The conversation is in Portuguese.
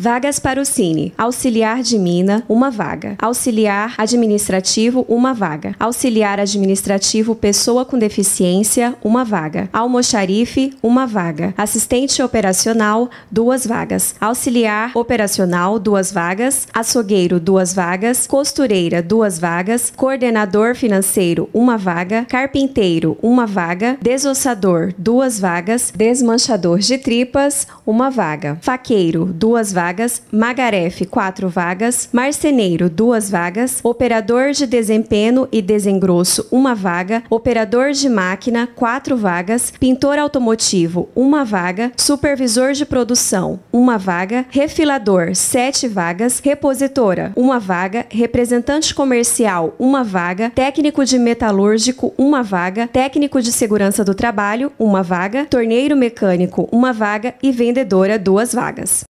Vagas para o Cine. Auxiliar de mina, uma vaga. Auxiliar administrativo, uma vaga. Auxiliar administrativo pessoa com deficiência, uma vaga. Almoxarife, uma vaga. Assistente operacional, duas vagas. Auxiliar operacional, duas vagas. Açougueiro, duas vagas. Costureira, duas vagas. Coordenador financeiro, uma vaga. Carpinteiro, uma vaga. Desossador, duas vagas. Desmanchador de tripas, uma vaga. Faqueiro, duas vagas vagas, Magaref, 4 vagas, Marceneiro, 2 vagas, Operador de Desempenho e Desengrosso, 1 vaga, Operador de Máquina, 4 vagas, Pintor Automotivo, 1 vaga, Supervisor de Produção, 1 vaga, Refilador, 7 vagas, Repositora, 1 vaga, Representante Comercial, 1 vaga, Técnico de Metalúrgico, 1 vaga, Técnico de Segurança do Trabalho, 1 vaga, Torneiro Mecânico, 1 vaga e Vendedora, 2 vagas.